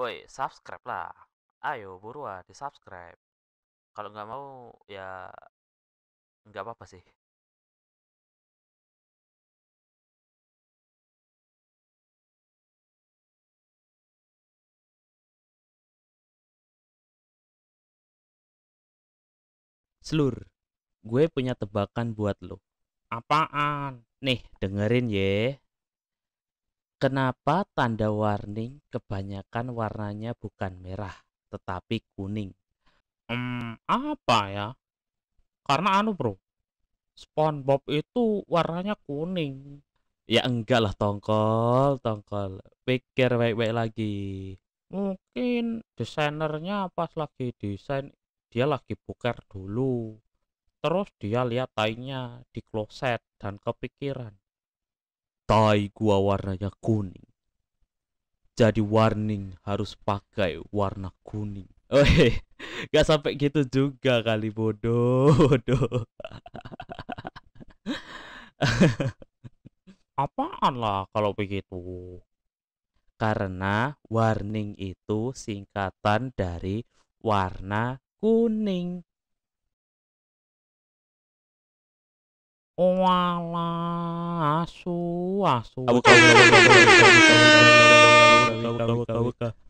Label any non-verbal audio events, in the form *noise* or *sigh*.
woi subscribe lah ayo buruan di subscribe kalau nggak mau ya nggak apa-apa sih Selur, gue punya tebakan buat lo. Apaan? Nih, dengerin ya. Kenapa tanda warning kebanyakan warnanya bukan merah, tetapi kuning? Hmm, apa ya? Karena anu bro, SpongeBob itu warnanya kuning. Ya enggak lah tongkol, tongkol. Pikir baik-baik lagi. Mungkin desainernya pas lagi desain, dia lagi buker dulu. Terus dia lihat tainya di kloset dan kepikiran tai gua warnanya kuning. Jadi warning harus pakai warna kuning. *laughs* Oke, oh, gak sampai gitu juga kali bodoh. bodoh. *laughs* Apaan lah kalau begitu? Karena warning itu singkatan dari warna kuning. Wala asu asu. Buka buka buka buka buka buka buka buka buka buka buka buka buka